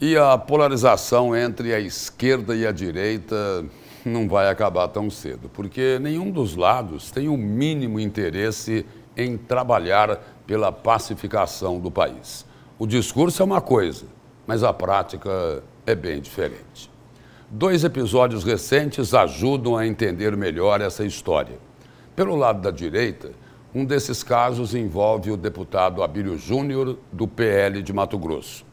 E a polarização entre a esquerda e a direita não vai acabar tão cedo, porque nenhum dos lados tem o um mínimo interesse em trabalhar pela pacificação do país. O discurso é uma coisa, mas a prática é bem diferente. Dois episódios recentes ajudam a entender melhor essa história. Pelo lado da direita, um desses casos envolve o deputado Abílio Júnior, do PL de Mato Grosso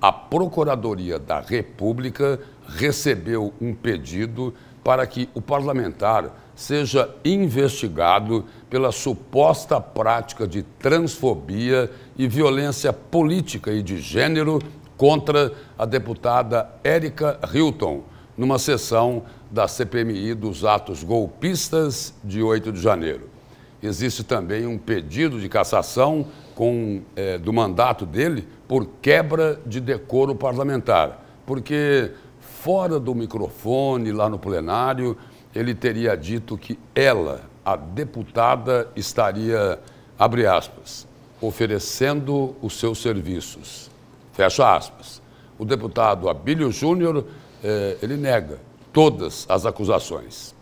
a Procuradoria da República recebeu um pedido para que o parlamentar seja investigado pela suposta prática de transfobia e violência política e de gênero contra a deputada Érica Hilton, numa sessão da CPMI dos atos golpistas de 8 de janeiro. Existe também um pedido de cassação com, é, do mandato dele por quebra de decoro parlamentar. Porque fora do microfone, lá no plenário, ele teria dito que ela, a deputada, estaria, abre aspas, oferecendo os seus serviços. Fecha aspas. O deputado Abílio Júnior, eh, ele nega todas as acusações.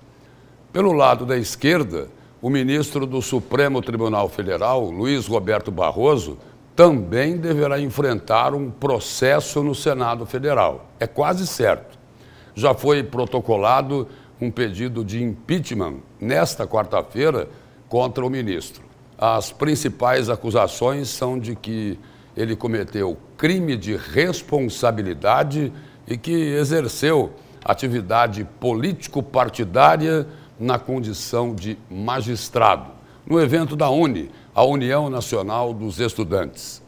Pelo lado da esquerda, o ministro do Supremo Tribunal Federal, Luiz Roberto Barroso, também deverá enfrentar um processo no Senado Federal. É quase certo. Já foi protocolado um pedido de impeachment nesta quarta-feira contra o ministro. As principais acusações são de que ele cometeu crime de responsabilidade e que exerceu atividade político-partidária na condição de magistrado, no evento da UNE, a União Nacional dos Estudantes.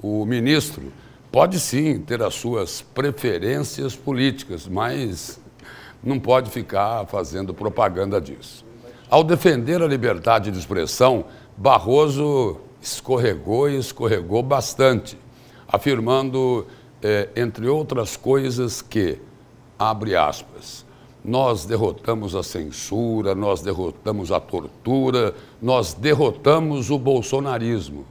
O ministro pode sim ter as suas preferências políticas, mas não pode ficar fazendo propaganda disso. Ao defender a liberdade de expressão, Barroso escorregou e escorregou bastante, afirmando, eh, entre outras coisas, que, abre aspas, nós derrotamos a censura, nós derrotamos a tortura, nós derrotamos o bolsonarismo.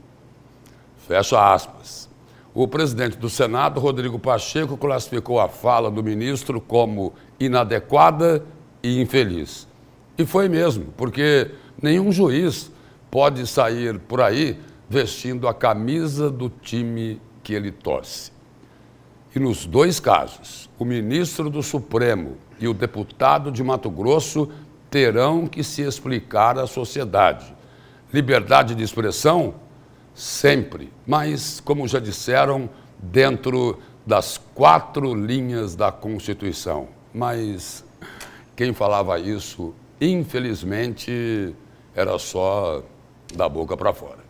Fecha aspas. O presidente do Senado, Rodrigo Pacheco, classificou a fala do ministro como inadequada e infeliz. E foi mesmo, porque nenhum juiz pode sair por aí vestindo a camisa do time que ele torce que nos dois casos, o ministro do Supremo e o deputado de Mato Grosso terão que se explicar à sociedade. Liberdade de expressão? Sempre, mas, como já disseram, dentro das quatro linhas da Constituição. Mas quem falava isso, infelizmente, era só da boca para fora.